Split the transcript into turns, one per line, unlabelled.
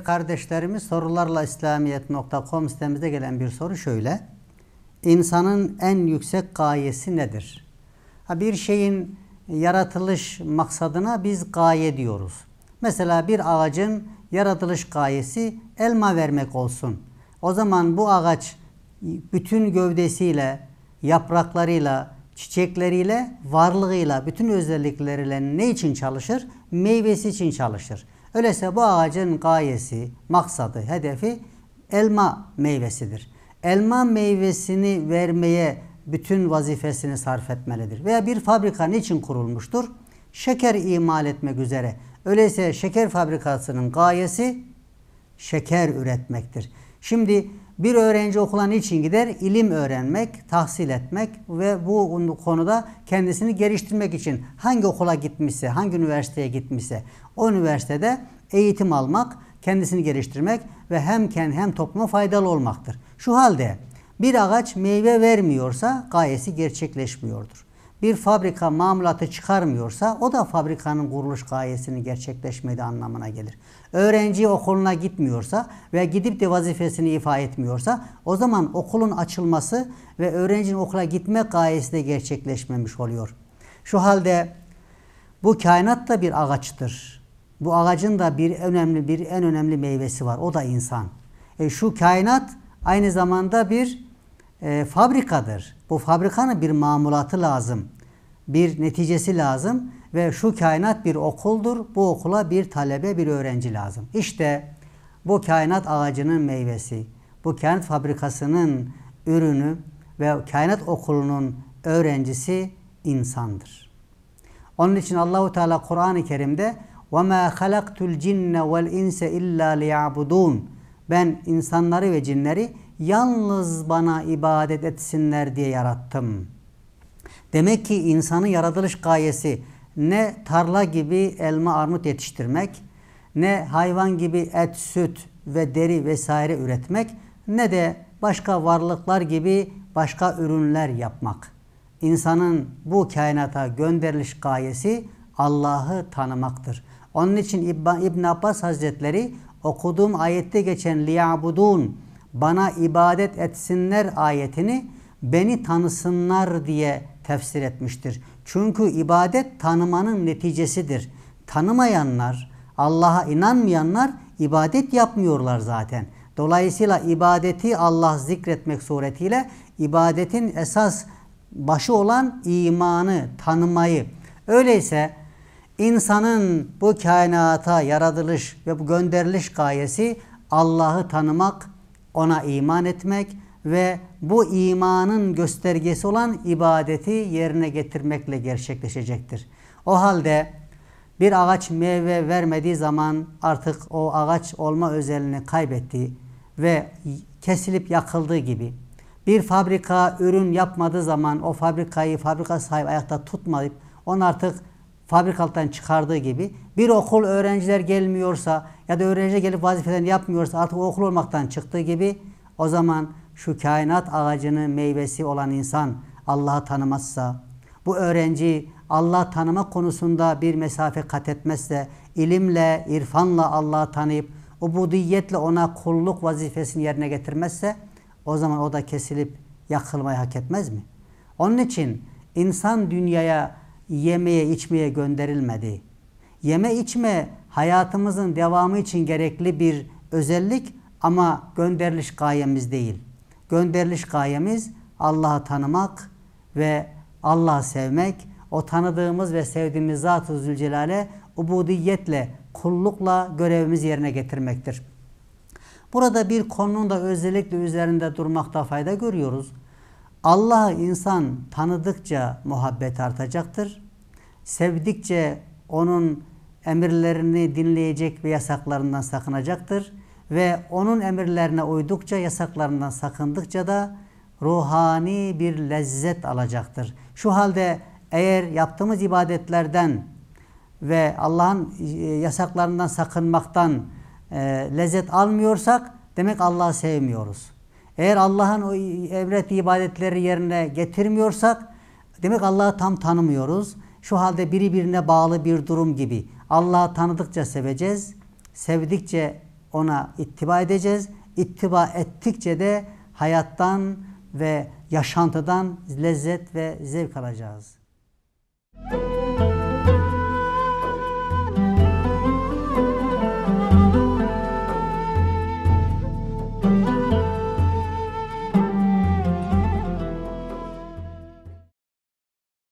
Değerli kardeşlerimiz İslamiyet.com sitemizde gelen bir soru şöyle. İnsanın en yüksek gayesi nedir? Ha, bir şeyin yaratılış maksadına biz gaye diyoruz. Mesela bir ağacın yaratılış gayesi elma vermek olsun. O zaman bu ağaç bütün gövdesiyle, yapraklarıyla, çiçekleriyle, varlığıyla, bütün özellikleriyle ne için çalışır? Meyvesi için çalışır. Öyleyse bu ağacın gayesi, maksadı, hedefi elma meyvesidir. Elma meyvesini vermeye bütün vazifesini sarf etmelidir. Veya bir fabrika niçin kurulmuştur? Şeker imal etmek üzere. Öyleyse şeker fabrikasının gayesi şeker üretmektir. Şimdi bir öğrenci okula için gider? İlim öğrenmek, tahsil etmek ve bu konuda kendisini geliştirmek için hangi okula gitmişse, hangi üniversiteye gitmişse o üniversitede eğitim almak, kendisini geliştirmek ve hem kendi hem topluma faydalı olmaktır. Şu halde bir ağaç meyve vermiyorsa gayesi gerçekleşmiyordur bir fabrika mamulatı çıkarmıyorsa o da fabrikanın kuruluş gayesini gerçekleşmediği anlamına gelir. Öğrenci okuluna gitmiyorsa ve gidip de vazifesini ifa etmiyorsa o zaman okulun açılması ve öğrencinin okula gitme gayesi de gerçekleşmemiş oluyor. Şu halde bu kainat da bir ağaçtır. Bu ağacın da bir önemli bir en önemli meyvesi var. O da insan. E şu kainat aynı zamanda bir e, fabrikadır. Bu fabrikanın bir mamulatı lazım. Bir neticesi lazım ve şu kainat bir okuldur. Bu okula bir talebe, bir öğrenci lazım. İşte bu kainat ağacının meyvesi, bu kainat fabrikasının ürünü ve kainat okulunun öğrencisi insandır. Onun için Allahu Teala Kur'an-ı Kerim'de ve ma halaktul cinne vel insa illa liyabudun. Ben insanları ve cinleri yalnız bana ibadet etsinler diye yarattım. Demek ki insanın yaratılış gayesi ne tarla gibi elma armut yetiştirmek, ne hayvan gibi et, süt ve deri vesaire üretmek, ne de başka varlıklar gibi başka ürünler yapmak. İnsanın bu kainata gönderiliş gayesi Allah'ı tanımaktır. Onun için İbn Abbas Hazretleri okuduğum ayette geçen liyabudun bana ibadet etsinler ayetini beni tanısınlar diye tefsir etmiştir. Çünkü ibadet tanımanın neticesidir. Tanımayanlar, Allah'a inanmayanlar ibadet yapmıyorlar zaten. Dolayısıyla ibadeti Allah zikretmek suretiyle ibadetin esas başı olan imanı, tanımayı. Öyleyse insanın bu kainata yaratılış ve bu gönderiliş gayesi Allah'ı tanımak, ona iman etmek ve bu imanın göstergesi olan ibadeti yerine getirmekle gerçekleşecektir. O halde bir ağaç meyve vermediği zaman artık o ağaç olma özelliğini kaybetti ve kesilip yakıldığı gibi bir fabrika ürün yapmadığı zaman o fabrikayı fabrika sahibi ayakta tutmayıp on artık fabrikalıktan çıkardığı gibi bir okul öğrenciler gelmiyorsa ya da öğrenci gelip vazifelerini yapmıyorsa artık okul olmaktan çıktığı gibi o zaman şu kainat ağacının meyvesi olan insan Allah'ı tanımazsa, bu öğrenci Allah tanıma konusunda bir mesafe kat etmezse, ilimle, irfanla Allah'ı tanıyıp ubudiyetle ona kulluk vazifesini yerine getirmezse o zaman o da kesilip yakılmayı hak etmez mi? Onun için insan dünyaya yemeye içmeye gönderilmedi. Yeme içme hayatımızın devamı için gerekli bir özellik ama gönderiliş gayemiz değil. Gönderiliş gayemiz Allah'ı tanımak ve Allah'ı sevmek, o tanıdığımız ve sevdiğimiz Zat-ı Zülcelal'e ubudiyetle, kullukla görevimizi yerine getirmektir. Burada bir konunun da özellikle üzerinde durmakta fayda görüyoruz. Allah'ı insan tanıdıkça muhabbet artacaktır. Sevdikçe onun emirlerini dinleyecek ve yasaklarından sakınacaktır. Ve onun emirlerine uydukça, yasaklarından sakındıkça da ruhani bir lezzet alacaktır. Şu halde eğer yaptığımız ibadetlerden ve Allah'ın e, yasaklarından sakınmaktan e, lezzet almıyorsak demek Allah'ı sevmiyoruz. Eğer Allah'ın o emrettiği ibadetleri yerine getirmiyorsak demek Allah'ı tam tanımıyoruz. Şu halde biri birine bağlı bir durum gibi. Allah'ı tanıdıkça seveceğiz. Sevdikçe ona ittiba edeceğiz. İttiba ettikçe de hayattan ve yaşantıdan lezzet ve zevk alacağız. Müzik